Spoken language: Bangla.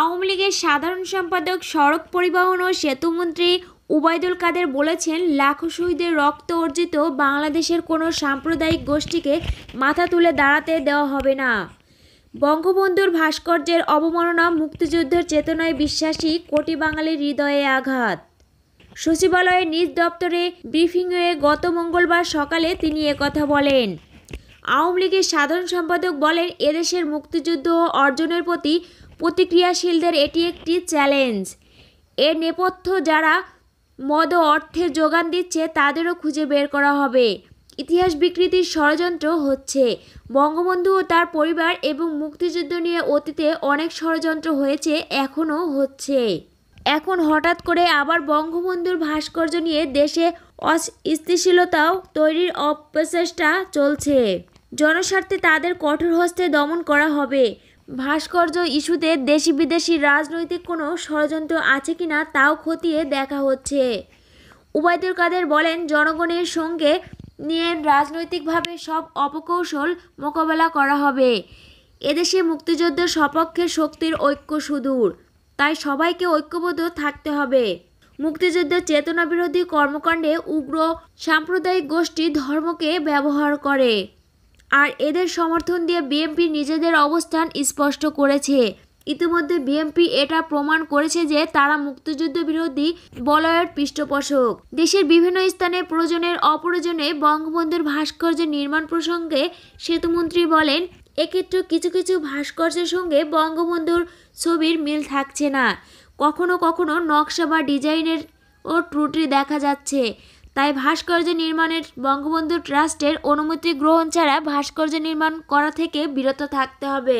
আওয়ামী লীগের সাধারণ সম্পাদক সড়ক পরিবহন ও সেতুমন্ত্রী উবায়দুল কাদের বলেছেন লাখো শহীদের রক্ত অর্জিত বাংলাদেশের কোনো সাম্প্রদায়িক গোষ্ঠীকে মাথা তুলে দাঁড়াতে দেওয়া হবে না বঙ্গবন্ধুর ভাস্কর্যের অবমাননা মুক্তিযুদ্ধের চেতনায় বিশ্বাসী কোটি বাঙালির হৃদয়ে আঘাত সচিবালয়ের নিজ দপ্তরে ব্রিফিংয়ে গত মঙ্গলবার সকালে তিনি কথা বলেন আওয়ামী লীগের সাধারণ সম্পাদক বলেন এদেশের মুক্তিযুদ্ধ অর্জনের প্রতি প্রতিক্রিয়াশীলদের এটি একটি চ্যালেঞ্জ এর নেপথ্য যারা মদ অর্থে অর্থের যোগান দিচ্ছে তাদেরও খুঁজে বের করা হবে ইতিহাস বিকৃতির ষড়যন্ত্র হচ্ছে বঙ্গবন্ধু ও তার পরিবার এবং মুক্তিযুদ্ধ নিয়ে অতীতে অনেক ষড়যন্ত্র হয়েছে এখনও হচ্ছে এখন হঠাৎ করে আবার বঙ্গবন্ধুর ভাস্কর্য নিয়ে দেশে অস্থিতিশীলতাও তৈরির অপচেষ্টা চলছে জনস্বার্থে তাদের কঠোর হস্তে দমন করা হবে ভাস্কর্য ইস্যুতে দেশি বিদেশি রাজনৈতিক কোনো ষড়যন্ত্র আছে কি না তাও খতিয়ে দেখা হচ্ছে উবায়দুল কাদের বলেন জনগণের সঙ্গে নিয়ে রাজনৈতিকভাবে সব অপকৌশল মোকাবেলা করা হবে এদেশে মুক্তিযুদ্ধের সপক্ষে শক্তির ঐক্য সুদূর তাই সবাইকে ঐক্যবদ্ধ থাকতে হবে মুক্তিযুদ্ধের চেতনা বিরোধী কর্মকাণ্ডে উগ্র সাম্প্রদায়িক গোষ্ঠী ধর্মকে ব্যবহার করে আর এদের সমর্থন দিয়ে বিএনপি নিজেদের অবস্থান স্পষ্ট করেছে ইতিমধ্যে বিএনপি এটা প্রমাণ করেছে যে তারা মুক্তিযুদ্ধ বিরোধী বলয়ের পৃষ্ঠপোষক দেশের বিভিন্ন স্থানে প্রয়োজনের অপ্রয়োজনে বঙ্গবন্ধুর ভাস্কর্য নির্মাণ প্রসঙ্গে সেতুমন্ত্রী বলেন এক্ষেত্রে কিছু কিছু ভাস্কর্যের সঙ্গে বঙ্গবন্ধুর ছবির মিল থাকছে না কখনো কখনো নকশা বা ডিজাইনের ও ত্রুটি দেখা যাচ্ছে তাই ভাস্কর্য নির্মাণের বঙ্গবন্ধু ট্রাস্টের অনুমতি গ্রহণ ছাড়া ভাস্কর্য নির্মাণ করা থেকে বিরত থাকতে হবে